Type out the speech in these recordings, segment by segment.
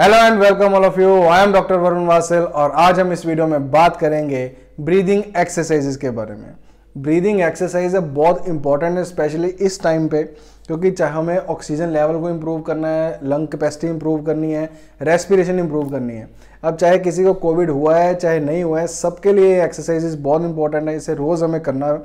hello and welcome all of you I am doctor Varun Vasil और आज हम इस वीडियो में बात करेंगे ब्रीदिंग एक्सरसाइजेज के बारे में ब्रीदिंग एक्सरसाइज बहुत इंपॉर्टेंट है स्पेशली इस टाइम पे क्योंकि चाहे हमें ऑक्सीजन लेवल को इम्प्रूव करना है लंग कैपेसिटी इम्प्रूव करनी है रेस्पिरेशन इम्प्रूव करनी है अब चाहे किसी को कोविड हुआ है चाहे नहीं हुआ है सबके लिए एक्सरसाइजेज बहुत इंपॉर्टेंट है इसे रोज़ हमें करना है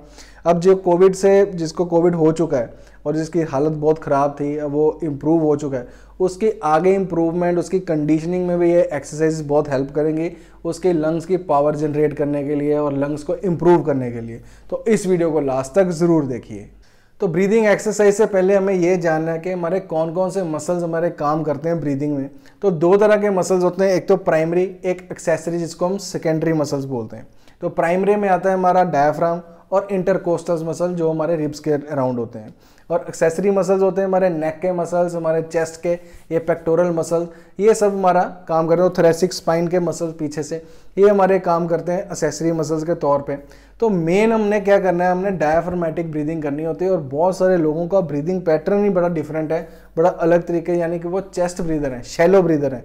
अब जो कोविड से जिसको कोविड हो चुका है और जिसकी हालत बहुत ख़राब थी वो इम्प्रूव हो चुका है उसके आगे इम्प्रूवमेंट उसकी कंडीशनिंग में भी ये एक्सरसाइज बहुत हेल्प करेंगी उसके लंग्स की पावर जनरेट करने के लिए और लंग्स को इम्प्रूव करने के लिए तो इस वीडियो को लास्ट तक ज़रूर देखिए तो ब्रीदिंग एक्सरसाइज से पहले हमें ये जानना है कि हमारे कौन कौन से मसल्स हमारे काम करते हैं ब्रीदिंग में तो दो तरह के मसल्स होते हैं एक तो प्राइमरी एक एक्सेसरी जिसको हम सेकेंडरी मसल्स बोलते हैं तो प्राइमरी में आता है हमारा डायफ्राम और इंटरकोस्टल मसल जो हमारे रिब्स के अराउंड होते हैं और एक्सेसरी मसल्स होते हैं हमारे नेक के मसल्स हमारे चेस्ट के ये पेक्टोरल मसल ये सब हमारा काम करते हैं थ्रेसिक स्पाइन के मसल पीछे से ये हमारे काम करते हैं एक्सेसरी मसल्स के तौर पे तो मेन हमने क्या करना है हमने डायाफ्रामेटिक ब्रीदिंग करनी होती है और बहुत सारे लोगों का ब्रीदिंग पैटर्न ही बड़ा डिफरेंट है बड़ा अलग तरीके यानी कि वो चेस्ट ब्रीदर हैं शेलो ब्रीदर हैं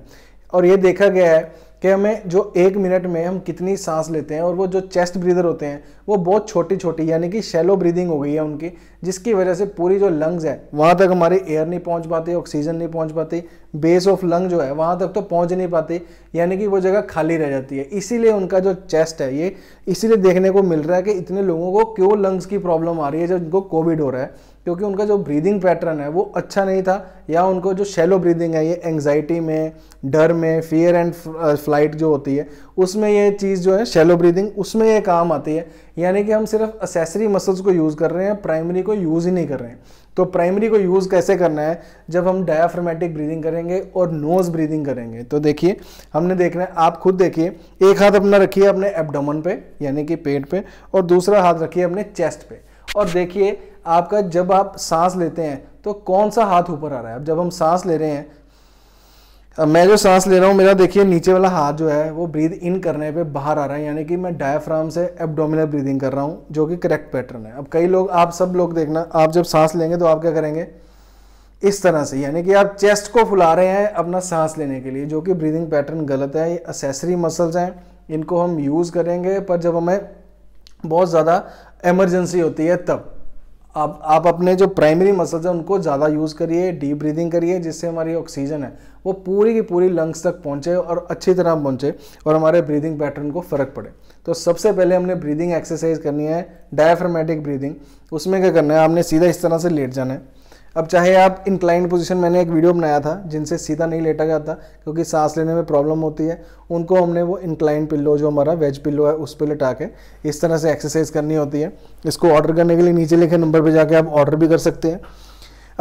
और ये देखा गया है कि हमें जो एक मिनट में हम कितनी सांस लेते हैं और वो जो चेस्ट ब्रीदर होते हैं वो बहुत छोटी छोटी यानी कि शेलो ब्रीदिंग हो गई है उनकी जिसकी वजह से पूरी जो लंग्स है वहाँ तक हमारी एयर नहीं पहुँच पाती ऑक्सीजन नहीं पहुँच पाती बेस ऑफ लंग जो है वहाँ तक तो पहुँच नहीं पाती यानी कि वो जगह खाली रह जाती है इसीलिए उनका जो चेस्ट है ये इसीलिए देखने को मिल रहा है कि इतने लोगों को क्यों लंग्स की प्रॉब्लम आ रही है जब उनको कोविड हो रहा है क्योंकि उनका जो ब्रीदिंग पैटर्न है वो अच्छा नहीं था या उनको जो शेलो ब्रीदिंग है ये एंग्जाइटी में डर में फियर एंड फ्लाइट जो होती है उसमें ये चीज़ जो है शेलो ब्रीदिंग उसमें ये काम आती है यानी कि हम सिर्फ असेसरी मसल्स को यूज़ कर रहे हैं प्राइमरी को यूज़ ही नहीं कर रहे हैं तो प्राइमरी को यूज़ कैसे करना है जब हम डायाफ्रमेटिक ब्रीदिंग करेंगे और नोज़ ब्रीदिंग करेंगे तो देखिए हमने देखना है आप खुद देखिए एक हाथ अपना रखिए अपने एबडोमन पे यानी कि पेट पे और दूसरा हाथ रखिए अपने चेस्ट पे और देखिए आपका जब आप सांस लेते हैं तो कौन सा हाथ ऊपर आ रहा है अब जब हम सांस ले रहे हैं अब मैं जो सांस ले रहा हूँ मेरा देखिए नीचे वाला हाथ जो है वो ब्रीद इन करने पे बाहर आ रहा है यानी कि मैं डायफ्राम से एब्डोमिनल ब्रीदिंग कर रहा हूँ जो कि करेक्ट पैटर्न है अब कई लोग आप सब लोग देखना आप जब सांस लेंगे तो आप क्या करेंगे इस तरह से यानी कि आप चेस्ट को फुला रहे हैं अपना सांस लेने के लिए जो कि ब्रीदिंग पैटर्न गलत है ये असेसरी मसल्स हैं इनको हम यूज़ करेंगे पर जब हमें बहुत ज़्यादा एमरजेंसी होती है तब आप आप अपने जो प्राइमरी मसल्स हैं उनको ज़्यादा यूज़ करिए डीप ब्रीदिंग करिए जिससे हमारी ऑक्सीजन है वो पूरी की पूरी लंग्स तक पहुँचे और अच्छी तरह पहुँचे और हमारे ब्रीदिंग पैटर्न को फ़र्क पड़े तो सबसे पहले हमने ब्रीदिंग एक्सरसाइज करनी है डायफ्रामेटिक ब्रीदिंग उसमें क्या करना है आपने सीधा इस तरह से लेट जाना है अब चाहे आप इंक्लाइंड पोजीशन मैंने एक वीडियो बनाया था जिनसे सीधा नहीं लेटा जाता क्योंकि सांस लेने में प्रॉब्लम होती है उनको हमने वो इंक्लाइंड पिल्लो जो हमारा वेज पिल्लो है उस पर लेटा के इस तरह से एक्सरसाइज करनी होती है इसको ऑर्डर करने के लिए नीचे लिखे नंबर पर जाके आप ऑर्डर भी कर सकते हैं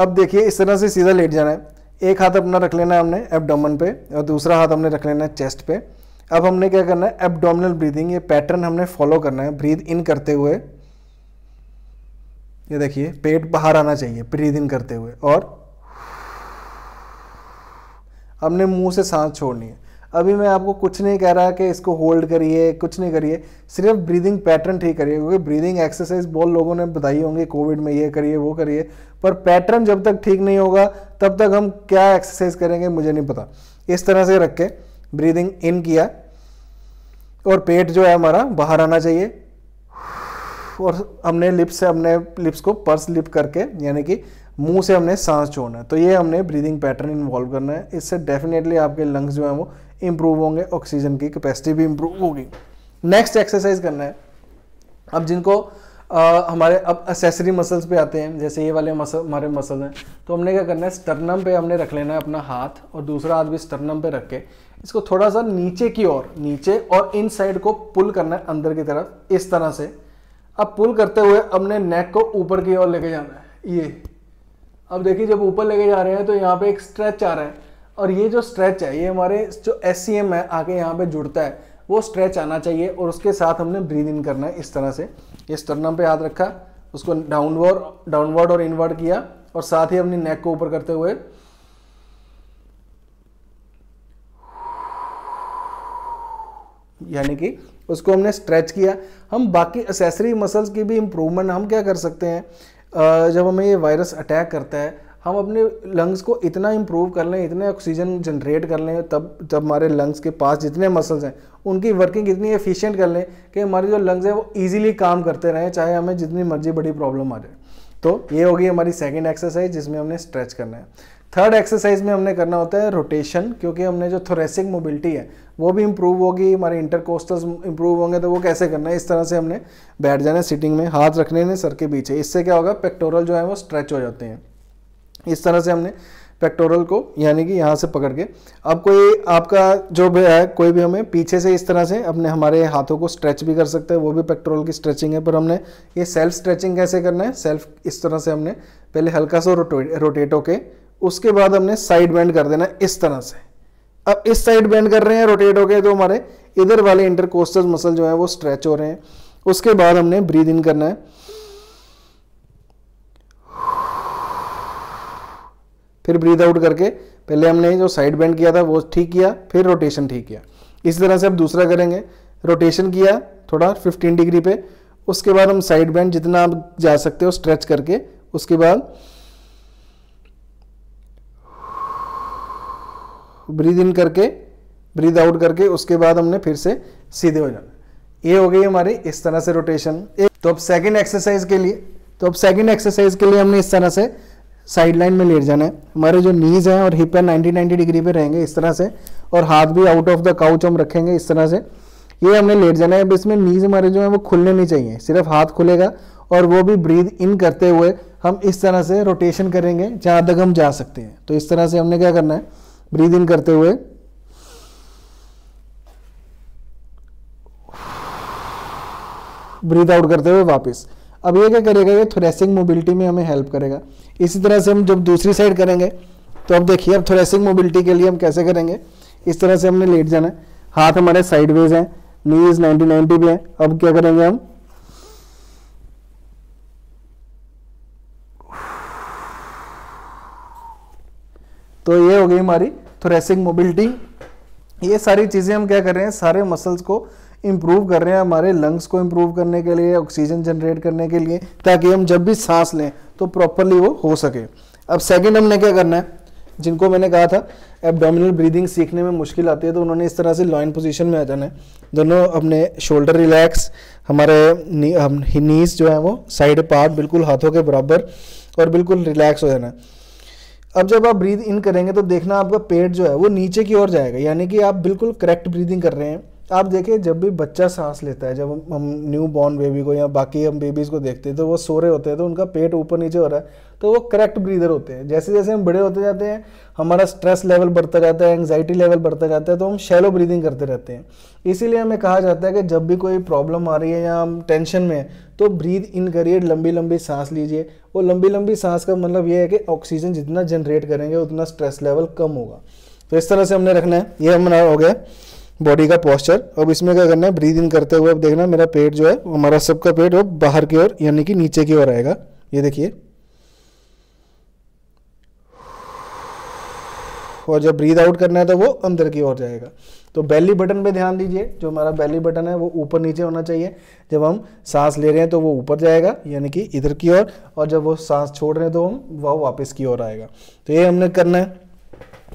अब देखिए इस तरह से सीधा लेट जाना है एक हाथ अपना रख लेना है हमने एबडोमन पे और दूसरा हाथ हमने रख लेना है चेस्ट पे अब हमने क्या करना है एबडोमिनल ब्रीदिंग ये पैटर्न हमने फॉलो करना है ब्रीद इन करते हुए ये देखिए पेट बाहर आना चाहिए ब्रीद इन करते हुए और हमने मुंह से सांस छोड़नी है अभी मैं आपको कुछ नहीं कह रहा कि इसको होल्ड करिए कुछ नहीं करिए सिर्फ ब्रीदिंग पैटर्न ठीक करिए क्योंकि ब्रीदिंग एक्सरसाइज बहुत लोगों ने बताई होंगी कोविड में ये करिए वो करिए पर पैटर्न जब तक ठीक नहीं होगा तब तक हम क्या एक्सरसाइज करेंगे मुझे नहीं पता इस तरह से रख के ब्रीदिंग इन किया और पेट जो है हमारा बाहर आना चाहिए और हमने लिप्स से हमने लिप्स को पर्स लिप करके यानी कि मुंह से हमने सांस छोड़ना है तो ये हमने ब्रीदिंग पैटर्न इन्वॉल्व करना है इससे डेफिनेटली आपके लंग्स जो हैं वो इम्प्रूव होंगे ऑक्सीजन की कैपेसिटी भी इम्प्रूव होगी नेक्स्ट एक्सरसाइज करना है अब जिनको आ, हमारे अब असेसरी मसल्स पे आते हैं जैसे ये वाले मसल हमारे मसल हैं तो हमने क्या करना है स्टर्नम पे हमने रख लेना है अपना हाथ और दूसरा हाथ भी स्टर्नम पे रख के इसको थोड़ा सा नीचे की ओर नीचे और इन साइड को पुल करना है अंदर की तरफ इस तरह से अब पुल करते हुए अपने नेक को ऊपर की ओर लेके जाना है ये अब देखिए जब ऊपर लेके जा रहे हैं तो यहाँ पे एक स्ट्रेच आ रहा है और ये जो स्ट्रेच है ये हमारे जो एस है आके यहाँ पे जुड़ता है वो स्ट्रेच आना चाहिए और उसके साथ हमने ब्रीद इन करना है इस तरह से ये स्टर्नम पे हाथ रखा उसको डाउनवर्ड डाउनवर्ड और इनवर्ड किया और साथ ही अपनी नेक को ऊपर करते हुए यानी कि उसको हमने स्ट्रेच किया हम बाकी असेसरी मसल्स की भी इम्प्रूवमेंट हम क्या कर सकते हैं जब हमें ये वायरस अटैक करता है हम अपने लंग्स को इतना इम्प्रूव कर लें इतने ऑक्सीजन जनरेट कर लें तब जब हमारे लंग्स के पास जितने मसल्स हैं उनकी वर्किंग इतनी एफिशिएंट कर लें कि हमारे जो लंग्स हैं वो ईजिली काम करते रहें चाहे हमें जितनी मर्जी बड़ी प्रॉब्लम आ जाए तो ये होगी हमारी सेकेंड एक्सरसाइज जिसमें हमने स्ट्रेच करना है थर्ड एक्सरसाइज में हमने करना होता है रोटेशन क्योंकि हमने जो थोरेसिक मोबिलिटी है वो भी इम्प्रूव होगी हमारे इंटरकोस्टल्स इम्प्रूव होंगे तो वो कैसे करना है इस तरह से हमने बैठ जाना है सिटिंग में हाथ रखने सर के पीछे इससे क्या होगा पेक्टोरल जो है वो स्ट्रेच हो जाते हैं इस तरह से हमने पेक्टोरल को यानी कि यहाँ से पकड़ के अब कोई आपका जो भी है कोई भी हमें पीछे से इस तरह से अपने हमारे हाथों को स्ट्रेच भी कर सकते हैं वो भी पेक्टोरल की स्ट्रेचिंग है पर हमने ये सेल्फ स्ट्रेचिंग कैसे करना है सेल्फ इस तरह से हमने पहले हल्का सा रोटेट रोटेट होके उसके बाद हमने साइड बैंड कर देना इस तरह से अब इस साइड बैंड कर रहे हैं रोटेट होके तो हमारे इधर वाले इंटरकोस्टल मसल जो है वो स्ट्रेच हो रहे हैं उसके बाद हमने ब्रीद इन करना है फिर ब्रीद आउट करके पहले हमने जो साइड बेंड किया था वो ठीक किया फिर रोटेशन ठीक किया इसी तरह से अब दूसरा करेंगे रोटेशन किया थोड़ा 15 डिग्री पे उसके बाद हम साइड बेंड जितना आप जा सकते हो स्ट्रेच करके उसके बाद ब्रीद इन करके ब्रीद आउट करके उसके बाद हमने फिर से सीधे हो जाना ये हो गई हमारी इस तरह से रोटेशन तो अब सेकेंड एक्सरसाइज के लिए तो अब सेकेंड एक्सरसाइज के लिए हमने इस तरह से साइड लाइन में लेट जाना है हमारे जो नीज हैं और हिप है 90 90 डिग्री पे रहेंगे इस तरह से और हाथ भी आउट ऑफ द काउच हम रखेंगे इस तरह से ये हमने लेट जाना है अब इसमें नीज हमारे जो है वो खुलने नहीं चाहिए सिर्फ हाथ खुलेगा और वो भी ब्रीद इन करते हुए हम इस तरह से रोटेशन करेंगे जहाँ तक हम जा सकते हैं तो इस तरह से हमने क्या करना है ब्रीद इन करते हुए ब्रीद आउट करते हुए वापस अब ये क्या करेगा ये थ्रेसिंग मोबिलिटी में हमें हेल्प करेगा इसी तरह से हम जब दूसरी साइड करेंगे तो अब देखिए अब थ्रेसिंग मोबिलिटी के लिए हम कैसे करेंगे इस तरह से हमने लेट जाना है हाथ हमारे साइडवेज हैं नीज 90 90 भी हैं अब क्या करेंगे हम तो ये हो गई हमारी थ्रेसिंग मोबिलिटी ये सारी चीज़ें हम क्या कर रहे हैं सारे मसल्स को इम्प्रूव कर रहे हैं हमारे लंग्स को इम्प्रूव करने के लिए ऑक्सीजन जनरेट करने के लिए ताकि हम जब भी सांस लें तो प्रॉपरली वो हो सके अब सेकेंड हमने क्या करना है जिनको मैंने कहा था एबडोमिनल ब्रीदिंग सीखने में मुश्किल आती है तो उन्होंने इस तरह से लॉइन पोजीशन में आ जाना है दोनों अपने शोल्डर रिलैक्स हमारे नीस हम नीज जो है वो साइड पार्ट बिल्कुल हाथों के बराबर और बिल्कुल रिलैक्स हो जाना है अब जब आप ब्रीद इन करेंगे तो देखना आपका पेट जो है वो नीचे की ओर जाएगा यानी कि आप बिल्कुल करेक्ट ब्रीदिंग कर रहे हैं आप देखिए जब भी बच्चा सांस लेता है जब हम न्यू बॉर्न बेबी को या बाकी हम बेबीज़ को देखते हैं तो वो सो रहे होते हैं तो उनका पेट ऊपर नीचे हो रहा है तो वो करेक्ट ब्रीदर होते हैं जैसे जैसे हम बड़े होते जाते हैं हमारा स्ट्रेस लेवल बढ़ता जाता है एंगजाइटी लेवल बढ़ता जाता है तो हम शैलो ब्रीदिंग करते रहते हैं इसीलिए हमें कहा जाता है कि जब भी कोई प्रॉब्लम आ रही है या हम टेंशन में हैं तो ब्रीद इन करिए लंबी लंबी सांस लीजिए वो लंबी लंबी सांस का मतलब ये है कि ऑक्सीजन जितना जनरेट करेंगे उतना स्ट्रेस लेवल कम होगा तो इस तरह से हमने रखना है ये हमारा हो गया बॉडी का पॉस्चर अब इसमें क्या करना है ब्रीद इन करते हुए अब देखना मेरा पेट जो है हमारा सबका पेट वो बाहर की ओर यानी कि नीचे की ओर आएगा ये देखिए और जब ब्रीद आउट करना है तो वो अंदर की ओर जाएगा तो बेली बटन पे ध्यान दीजिए जो हमारा बेली बटन है वो ऊपर नीचे होना चाहिए जब हम सांस ले रहे हैं तो वो ऊपर जाएगा यानी कि इधर की ओर और, और जब वो सांस छोड़ रहे हैं तो हम वह वापस की ओर आएगा तो ये हमने करना है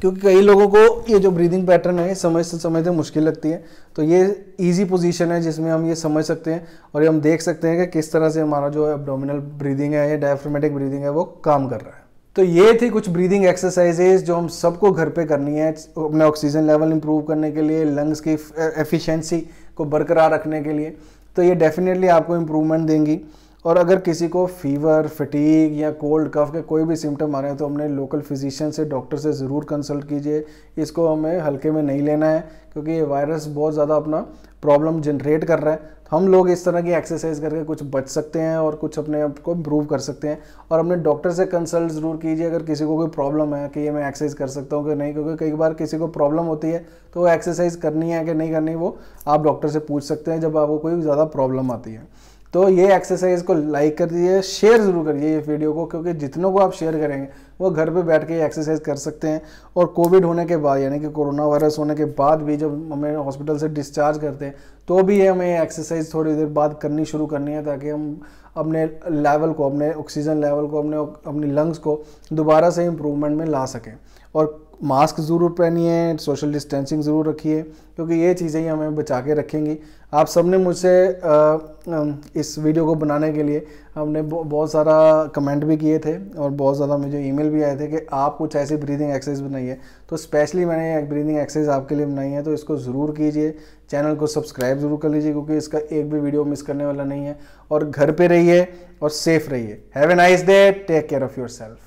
क्योंकि कई लोगों को ये जो ब्रीदिंग पैटर्न है ये समझ समझते मुश्किल लगती है तो ये इजी पोजीशन है जिसमें हम ये समझ सकते हैं और ये हम देख सकते हैं कि किस तरह से हमारा जो एबडोमिनल ब्रीदिंग है या डायफ्रोमेटिक ब्रीदिंग है वो काम कर रहा है तो ये थी कुछ ब्रीदिंग एक्सरसाइजेज जो हम सबको घर पे करनी है अपने ऑक्सीजन लेवल इंप्रूव करने के लिए लंग्स की एफिशिएंसी e-, को बरकरार रखने के लिए तो ये डेफिनेटली आपको इम्प्रूवमेंट देंगी और अगर किसी को फीवर फटीक या कोल्ड कफ के कोई भी सिम्टम आ रहे हैं तो हमने लोकल फिजिशियन से डॉक्टर से ज़रूर कंसल्ट कीजिए इसको हमें हल्के में नहीं लेना है क्योंकि ये वायरस बहुत ज़्यादा अपना प्रॉब्लम जनरेट कर रहा है तो हम लोग इस तरह की एक्सरसाइज करके कुछ बच सकते हैं और कुछ अपने आप को इम्प्रूव कर सकते हैं और अपने डॉक्टर से कंसल्ट ज़रूर कीजिए अगर किसी को कोई प्रॉब्लम है कि ये मैं एक्सरसाइज कर सकता हूँ कि नहीं क्योंकि कई बार किसी को प्रॉब्लम होती है तो वो एक्सरसाइज करनी है कि नहीं करनी वो आप डॉक्टर से पूछ सकते हैं जब आपको कोई ज़्यादा प्रॉब्लम आती है तो ये एक्सरसाइज को लाइक कर दीजिए शेयर ज़रूर करिए ये वीडियो को क्योंकि जितनों को आप शेयर करेंगे वो घर पे बैठ के एक्सरसाइज कर सकते हैं और कोविड होने के बाद यानी कि कोरोना वायरस होने के बाद भी जब हमें हॉस्पिटल से डिस्चार्ज करते हैं तो भी ये हमें एक्सरसाइज थोड़ी देर बाद करनी शुरू करनी है ताकि हम अपने लेवल को अपने ऑक्सीजन लेवल को अपने अपने लंग्स को दोबारा से इम्प्रूवमेंट में ला सकें और मास्क ज़रूर पहनिए सोशल डिस्टेंसिंग ज़रूर रखिए क्योंकि ये चीज़ें ही हमें बचा के रखेंगी आप सबने मुझसे इस वीडियो को बनाने के लिए हमने बहुत सारा कमेंट भी किए थे और बहुत ज़्यादा मुझे ईमेल भी आए थे कि आप कुछ ऐसी ब्रीदिंग एक्सरसाइज बनाइए तो स्पेशली मैंने एक ब्रीदिंग एक्सरसाइज आपके लिए बनाई है तो इसको ज़रूर कीजिए चैनल को सब्सक्राइब ज़रूर कर लीजिए क्योंकि इसका एक भी वीडियो मिस करने वाला नहीं है और घर पर रहिए और सेफ रहिए have a nice day take care of your self